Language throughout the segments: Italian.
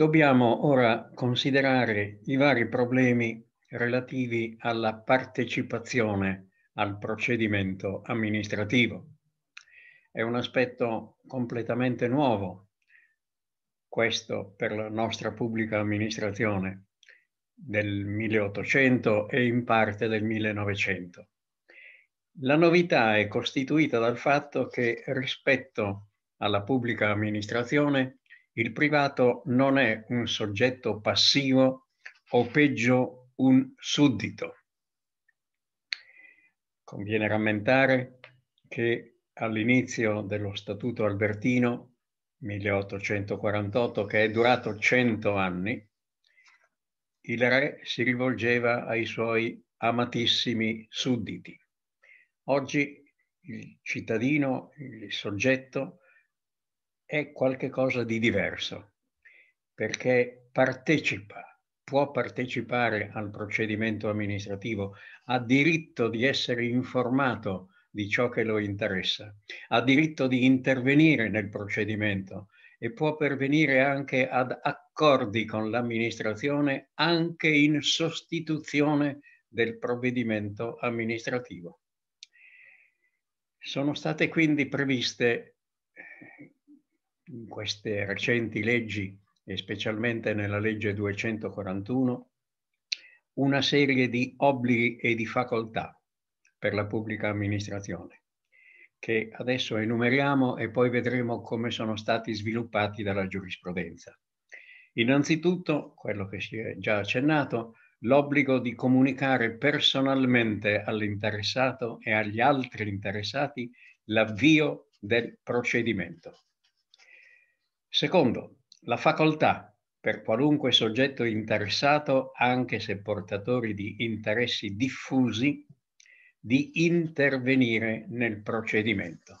Dobbiamo ora considerare i vari problemi relativi alla partecipazione al procedimento amministrativo. È un aspetto completamente nuovo, questo per la nostra pubblica amministrazione del 1800 e in parte del 1900. La novità è costituita dal fatto che rispetto alla pubblica amministrazione il privato non è un soggetto passivo o peggio un suddito. Conviene rammentare che all'inizio dello Statuto Albertino 1848, che è durato 100 anni, il re si rivolgeva ai suoi amatissimi sudditi. Oggi il cittadino, il soggetto, è qualcosa di diverso, perché partecipa, può partecipare al procedimento amministrativo, ha diritto di essere informato di ciò che lo interessa, ha diritto di intervenire nel procedimento e può pervenire anche ad accordi con l'amministrazione anche in sostituzione del provvedimento amministrativo. Sono state quindi previste in queste recenti leggi, e specialmente nella legge 241, una serie di obblighi e di facoltà per la pubblica amministrazione, che adesso enumeriamo e poi vedremo come sono stati sviluppati dalla giurisprudenza. Innanzitutto, quello che si è già accennato, l'obbligo di comunicare personalmente all'interessato e agli altri interessati l'avvio del procedimento. Secondo, la facoltà per qualunque soggetto interessato, anche se portatori di interessi diffusi, di intervenire nel procedimento.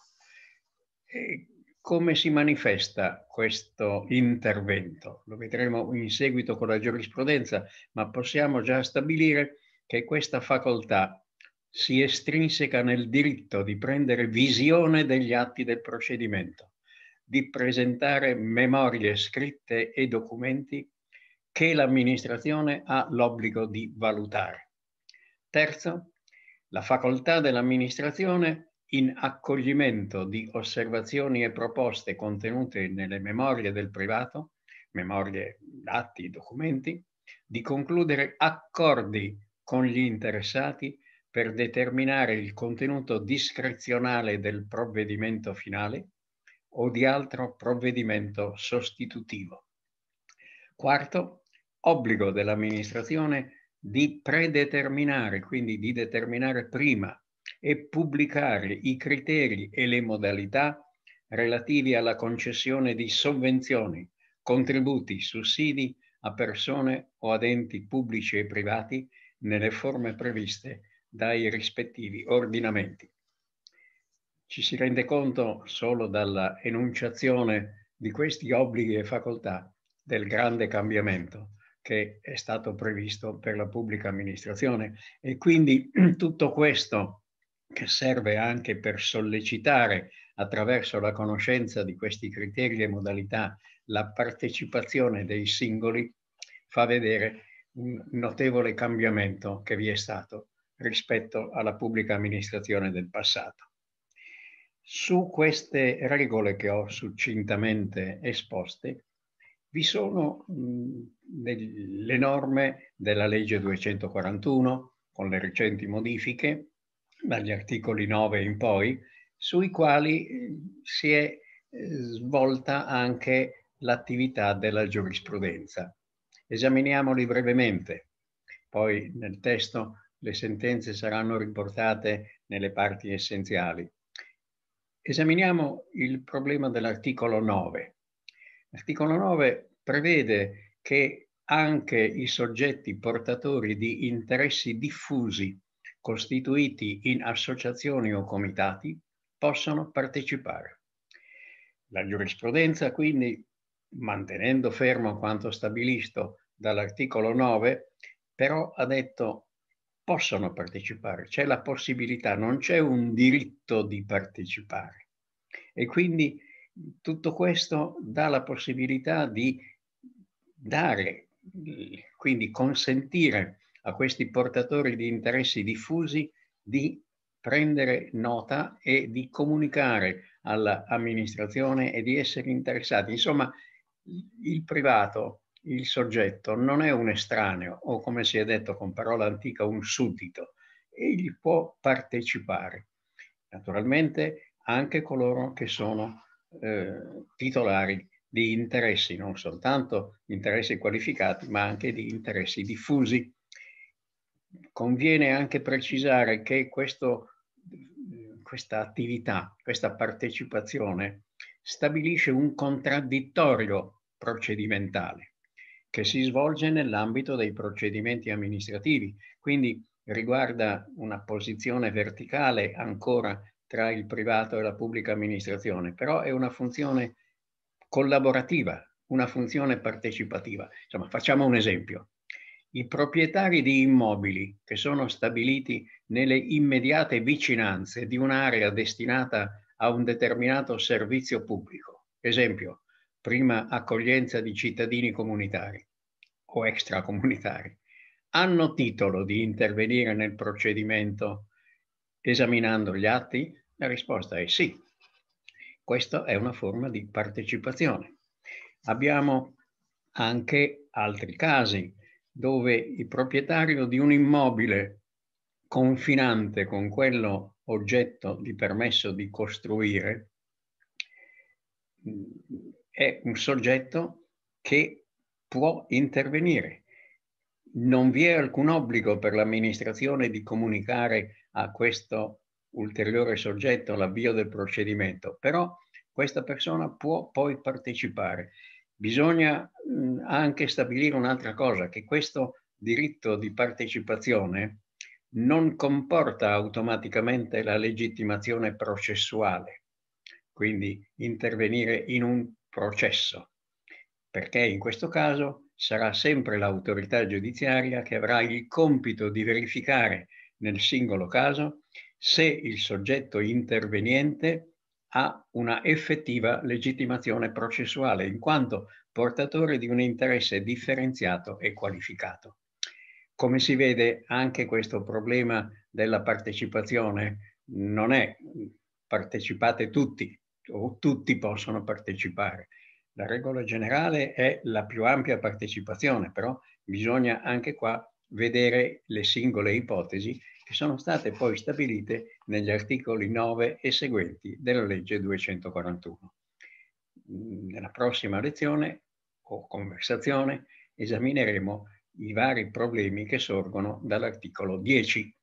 E come si manifesta questo intervento? Lo vedremo in seguito con la giurisprudenza, ma possiamo già stabilire che questa facoltà si estrinseca nel diritto di prendere visione degli atti del procedimento di presentare memorie scritte e documenti che l'amministrazione ha l'obbligo di valutare. Terzo, la facoltà dell'amministrazione in accoglimento di osservazioni e proposte contenute nelle memorie del privato, memorie, atti, documenti, di concludere accordi con gli interessati per determinare il contenuto discrezionale del provvedimento finale o di altro provvedimento sostitutivo. Quarto, obbligo dell'amministrazione di predeterminare, quindi di determinare prima e pubblicare i criteri e le modalità relativi alla concessione di sovvenzioni, contributi, sussidi a persone o ad enti pubblici e privati nelle forme previste dai rispettivi ordinamenti ci si rende conto solo dalla enunciazione di questi obblighi e facoltà del grande cambiamento che è stato previsto per la pubblica amministrazione e quindi tutto questo che serve anche per sollecitare attraverso la conoscenza di questi criteri e modalità la partecipazione dei singoli fa vedere un notevole cambiamento che vi è stato rispetto alla pubblica amministrazione del passato. Su queste regole che ho succintamente esposte vi sono mh, le norme della legge 241 con le recenti modifiche dagli articoli 9 in poi, sui quali eh, si è eh, svolta anche l'attività della giurisprudenza. Esaminiamoli brevemente, poi nel testo le sentenze saranno riportate nelle parti essenziali. Esaminiamo il problema dell'articolo 9. L'articolo 9 prevede che anche i soggetti portatori di interessi diffusi costituiti in associazioni o comitati possono partecipare. La giurisprudenza quindi, mantenendo fermo quanto stabilito dall'articolo 9, però ha detto possono partecipare, c'è la possibilità, non c'è un diritto di partecipare. E quindi tutto questo dà la possibilità di dare, quindi consentire a questi portatori di interessi diffusi di prendere nota e di comunicare all'amministrazione e di essere interessati. Insomma, il privato il soggetto non è un estraneo o come si è detto con parola antica un suddito, egli può partecipare. Naturalmente anche coloro che sono eh, titolari di interessi, non soltanto interessi qualificati, ma anche di interessi diffusi. Conviene anche precisare che questo, questa attività, questa partecipazione, stabilisce un contraddittorio procedimentale che si svolge nell'ambito dei procedimenti amministrativi, quindi riguarda una posizione verticale ancora tra il privato e la pubblica amministrazione, però è una funzione collaborativa, una funzione partecipativa. Insomma, facciamo un esempio. I proprietari di immobili che sono stabiliti nelle immediate vicinanze di un'area destinata a un determinato servizio pubblico, esempio prima accoglienza di cittadini comunitari o extracomunitari, hanno titolo di intervenire nel procedimento esaminando gli atti? La risposta è sì. Questa è una forma di partecipazione. Abbiamo anche altri casi dove il proprietario di un immobile confinante con quello oggetto di permesso di costruire è un soggetto che può intervenire. Non vi è alcun obbligo per l'amministrazione di comunicare a questo ulteriore soggetto l'avvio del procedimento, però questa persona può poi partecipare. Bisogna anche stabilire un'altra cosa, che questo diritto di partecipazione non comporta automaticamente la legittimazione processuale quindi intervenire in un processo, perché in questo caso sarà sempre l'autorità giudiziaria che avrà il compito di verificare nel singolo caso se il soggetto interveniente ha una effettiva legittimazione processuale in quanto portatore di un interesse differenziato e qualificato. Come si vede anche questo problema della partecipazione non è partecipate tutti, o tutti possono partecipare. La regola generale è la più ampia partecipazione, però bisogna anche qua vedere le singole ipotesi che sono state poi stabilite negli articoli 9 e seguenti della legge 241. Mm, nella prossima lezione o conversazione esamineremo i vari problemi che sorgono dall'articolo 10